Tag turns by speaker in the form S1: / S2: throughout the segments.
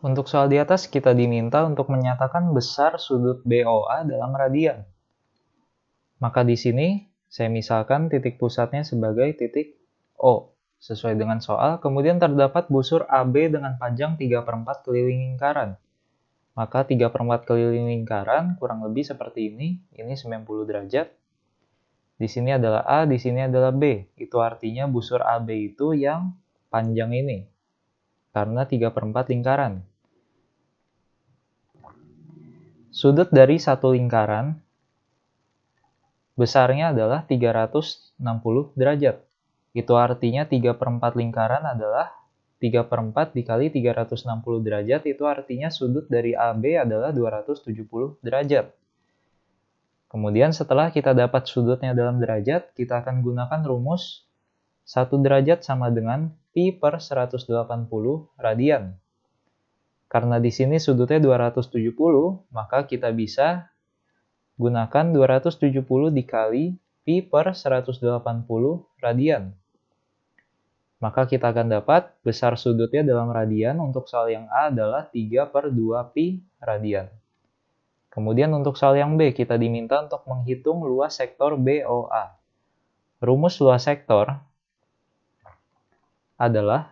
S1: Untuk soal di atas, kita diminta untuk menyatakan besar sudut BOA dalam radian. Maka di sini, saya misalkan titik pusatnya sebagai titik O. Sesuai dengan soal, kemudian terdapat busur AB dengan panjang 3 per 4 keliling lingkaran. Maka 3 per 4 keliling lingkaran kurang lebih seperti ini, ini 90 derajat. Di sini adalah A, di sini adalah B. Itu artinya busur AB itu yang panjang ini. Karena 3 per 4 lingkaran. Sudut dari satu lingkaran besarnya adalah 360 derajat. Itu artinya 3 per 4 lingkaran adalah 3 per 4 dikali 360 derajat itu artinya sudut dari AB adalah 270 derajat. Kemudian setelah kita dapat sudutnya dalam derajat, kita akan gunakan rumus 1 derajat sama dengan pi per 180 radian. Karena di sini sudutnya 270, maka kita bisa gunakan 270 dikali pi per 180 radian. Maka kita akan dapat besar sudutnya dalam radian untuk soal yang A adalah 3 per 2 pi radian. Kemudian untuk soal yang B, kita diminta untuk menghitung luas sektor BOA. Rumus luas sektor adalah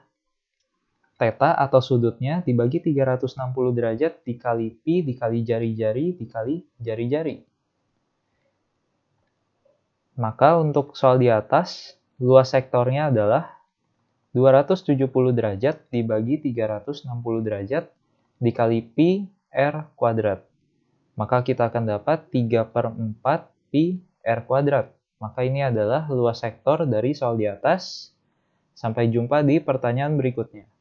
S1: Teta atau sudutnya dibagi 360 derajat dikali pi dikali jari-jari dikali jari-jari. Maka untuk soal di atas, luas sektornya adalah 270 derajat dibagi 360 derajat dikali pi r kuadrat. Maka kita akan dapat 3 per 4 pi r kuadrat. Maka ini adalah luas sektor dari soal di atas. Sampai jumpa di pertanyaan berikutnya.